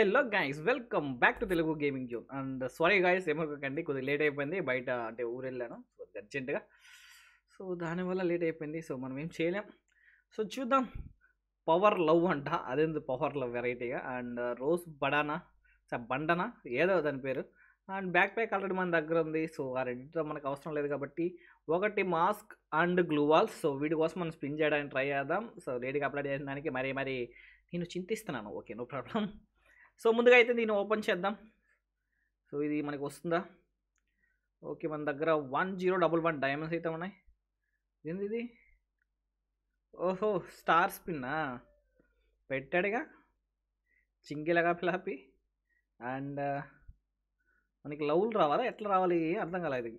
hello guys welcome back to Telugu gaming zone and sorry guys ఏమనుకోకండి కొద్దిగా late అయిపోయింది బయట అంటే ఊరు వెళ్ళాను అర్జెంటుగా సో దానివల్ల లేట్ అయిపోయింది సో మనం ఏం చేయలేం సో చూద్దాం పవర్ లవ్ అంట అదేంది పవర్ లవ్ వెరైటీగా అండ్ రోజ్ బడానా బండనా ఏదో దాని పేరు అండ్ బ్యాక్ ప్యాక్ ఆల్రెడీ మన దగ్గర ఉంది సో ఆ రెండింటితో మనకు అవసరం లేదు కాబట్టి ఒకటి మాస్క్ అండ్ గ్లూవాల్స్ సో వీడి కోసం మనం స్పిన్ చేయడానికి ట్రై చేద్దాం సో లేడీగా అప్లై చేయడానికి మరీ మరీ నేను చింతిస్తున్నాను ఓకే నో ప్రాబ్లం సో ముందుగా అయితే దీన్ని ఓపెన్ చేద్దాం సో ఇది మనకి వస్తుందా ఓకే మన దగ్గర one zero double one diamonds అయితే ఉన్నాయి ఏంది ఇది ఓహో స్టార్ స్పిన్నా పెట్టాడుగా చింగిలగా ఫిలాపి అండ్ మనకి లవ్లు రావాలా ఎట్లా రావాలి అర్థం కాలేదు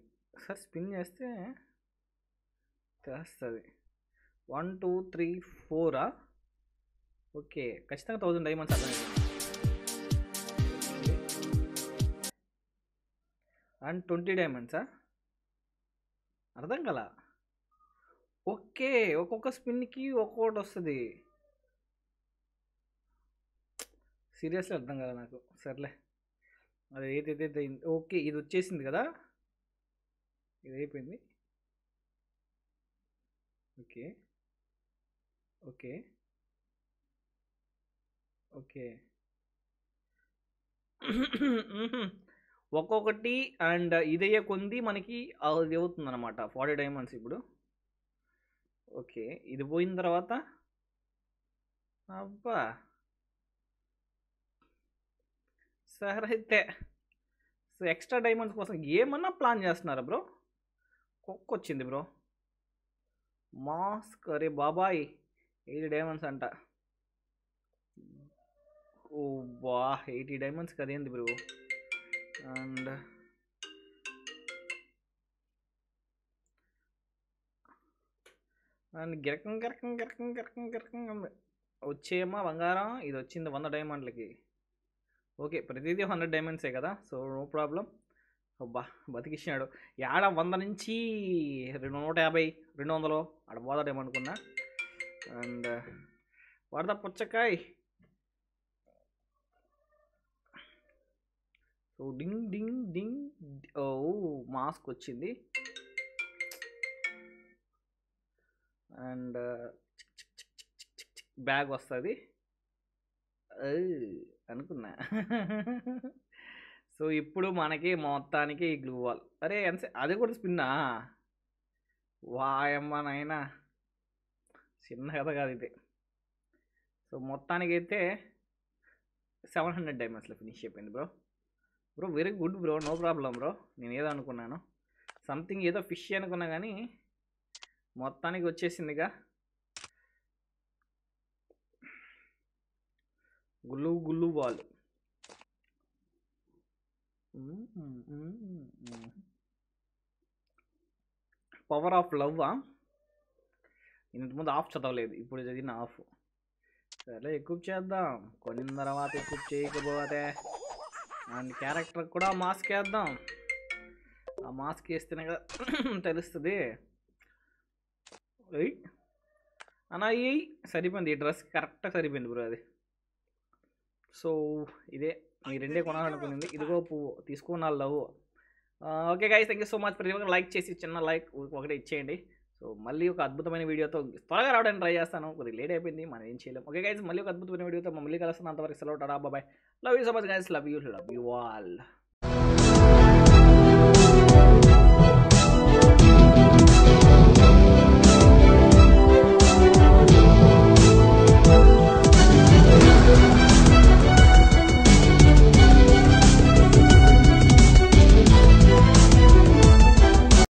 సార్ స్పిన్ చేస్తే తెలుస్తుంది వన్ టూ త్రీ ఫోరా ఓకే ఖచ్చితంగా థౌజండ్ డైమండ్స్ అర్థమైంది అండ్ ట్వంటీ డైమండ్సా అర్థం కదా ఓకే ఒక్కొక్క స్పిన్కి ఒక్కొక్కటి వస్తుంది సీరియస్లీ అర్థం కదా నాకు సర్లే అది ఏదైతే ఓకే ఇది వచ్చేసింది కదా ఇది అయిపోయింది ఓకే ఓకే ఓకే ఒక్కొక్కటి అండ్ ఇదయ్యే కొంది మనకి అది అవుతుంది అనమాట ఫార్టీ డైమండ్స్ ఇప్పుడు ఓకే ఇది పోయిన తర్వాత అబ్బా సార్ అయితే సో ఎక్స్ట్రా డైమండ్స్ కోసం ఏమన్నా ప్లాన్ చేస్తున్నారా బ్రో కుక్క వచ్చింది బ్రో మాస్క్ అరే బాబాయ్ ఎయిటీ డైమండ్స్ అంట ఓ బా ఎయిటీ డైమండ్స్ కదేంది బ్రో అండ్ అండ్ గిరకం గిరకం గిరకం గిరకం గిరకం వచ్చేయమ్మా బంగారం ఇది వచ్చింది వంద డైమండ్లకి ఓకే ప్రతిదీ హండ్రెడ్ డైమండ్సే కదా సో నో ప్రాబ్లం అబ్బా బతికిచ్చినాడు ఏడ వంద నుంచి రెండు నూట యాభై రెండు వందలు అక్కడ పోదాడేమనుకున్నా అండ్ వరద పుచ్చకాయ్ సో డింగ్ డింగ్ డింగ్ ఓ మాస్క్ వచ్చింది అండ్ బ్యాగ్ వస్తుంది అనుకున్నా సో ఇప్పుడు మనకి మొత్తానికి గ్లూ వాల్ అరే ఎంత అది కూడా స్పిన్నా వాయమ్మనైనా చిన్న కథ కాదు ఇది సో మొత్తానికైతే సెవెన్ హండ్రెడ్ డైమండ్స్లో ఫినిష్ అయిపోయింది bro bro very good bro no problem bro నేను ఏదో అనుకున్నాను సంథింగ్ ఏదో ఫిష్ అనుకున్నా కానీ మొత్తానికి వచ్చేసిందిగా గుల్లు గుల్లు బాల్ పవర్ ఆఫ్ లవ్వా ఇంతకుముందు ఆఫ్ చదవలేదు ఇప్పుడు చదివిన ఆఫ్ సరే ఎక్కువ చేద్దాం కొన్ని తర్వాత ఎక్కువ చేయకపోతే అండ్ క్యారెక్టర్ కూడా మాస్క్ వేద్దాం ఆ మాస్క్ వేస్తేనే కదా తెలుస్తుంది అన్నా ఇవి సరిపోయింది ఈ డ్రెస్ కరెక్ట్గా సరిపోయింది బ్రో అది సో ఇదే ఈ రెండే కొనాలనుకునింది ఇదిగో పువ్వు తీసుకున్నాళ్ళు love okay guys thank you so much ప్రతి ఒక్కరు లైక్ చేసి చిన్న లైక్ ఒకటే ఇచ్చేయండి సో మళ్ళీ ఒక అద్భుతమైన వీడియోతో త్వరగా రావడానికి ట్రై చేస్తాను కొద్దిగా లేట్ అయిపోయింది మనం ఏం చేయలేము ఓకే గైజ్ మళ్ళీ ఒక అద్భుతమైన వీడియోతో మళ్ళీ కలుస్తాను అంతవరకు సెలవు tada bye bye love you so much guys love you love you all